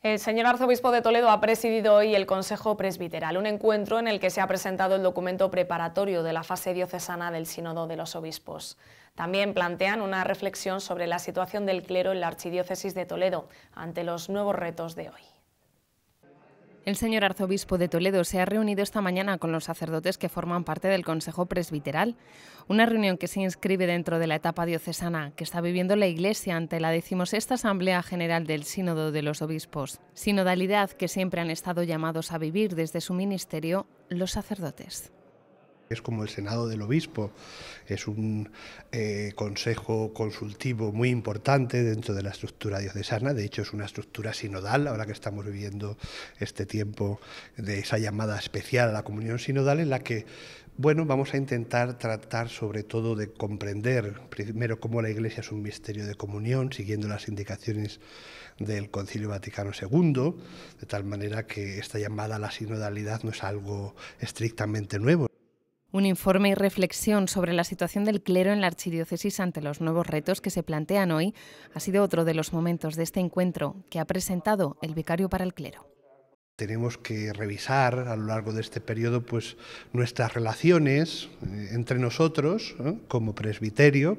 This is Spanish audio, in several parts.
El señor arzobispo de Toledo ha presidido hoy el Consejo Presbiteral, un encuentro en el que se ha presentado el documento preparatorio de la fase diocesana del Sínodo de los Obispos. También plantean una reflexión sobre la situación del clero en la Archidiócesis de Toledo ante los nuevos retos de hoy. El señor arzobispo de Toledo se ha reunido esta mañana con los sacerdotes que forman parte del Consejo Presbiteral, una reunión que se inscribe dentro de la etapa diocesana que está viviendo la Iglesia ante la decimosexta Asamblea General del Sínodo de los Obispos, sinodalidad que siempre han estado llamados a vivir desde su ministerio los sacerdotes. Es como el Senado del Obispo, es un eh, consejo consultivo muy importante dentro de la estructura diocesana, de hecho es una estructura sinodal, ahora que estamos viviendo este tiempo de esa llamada especial a la comunión sinodal, en la que bueno, vamos a intentar tratar sobre todo de comprender primero cómo la Iglesia es un misterio de comunión, siguiendo las indicaciones del Concilio Vaticano II, de tal manera que esta llamada a la sinodalidad no es algo estrictamente nuevo, un informe y reflexión sobre la situación del clero en la archidiócesis ante los nuevos retos que se plantean hoy ha sido otro de los momentos de este encuentro que ha presentado el vicario para el clero. Tenemos que revisar a lo largo de este periodo pues, nuestras relaciones eh, entre nosotros ¿eh? como presbiterio,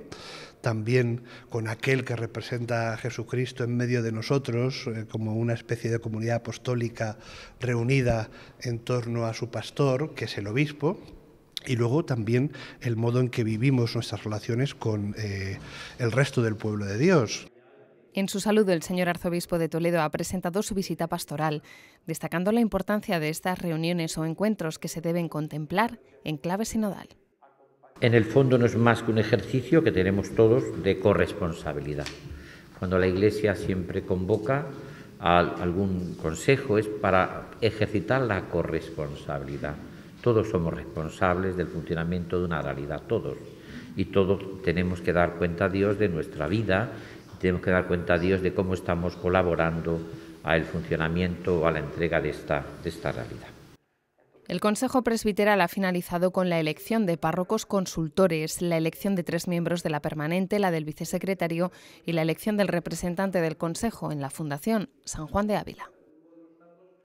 también con aquel que representa a Jesucristo en medio de nosotros, eh, como una especie de comunidad apostólica reunida en torno a su pastor, que es el obispo y luego también el modo en que vivimos nuestras relaciones con eh, el resto del pueblo de Dios. En su saludo, el señor arzobispo de Toledo ha presentado su visita pastoral, destacando la importancia de estas reuniones o encuentros que se deben contemplar en clave sinodal. En el fondo no es más que un ejercicio que tenemos todos de corresponsabilidad. Cuando la Iglesia siempre convoca a algún consejo es para ejercitar la corresponsabilidad. Todos somos responsables del funcionamiento de una realidad, todos. Y todos tenemos que dar cuenta a Dios de nuestra vida, tenemos que dar cuenta a Dios de cómo estamos colaborando al funcionamiento o a la entrega de esta, de esta realidad. El Consejo Presbiteral ha finalizado con la elección de párrocos consultores, la elección de tres miembros de la permanente, la del vicesecretario y la elección del representante del Consejo en la Fundación San Juan de Ávila.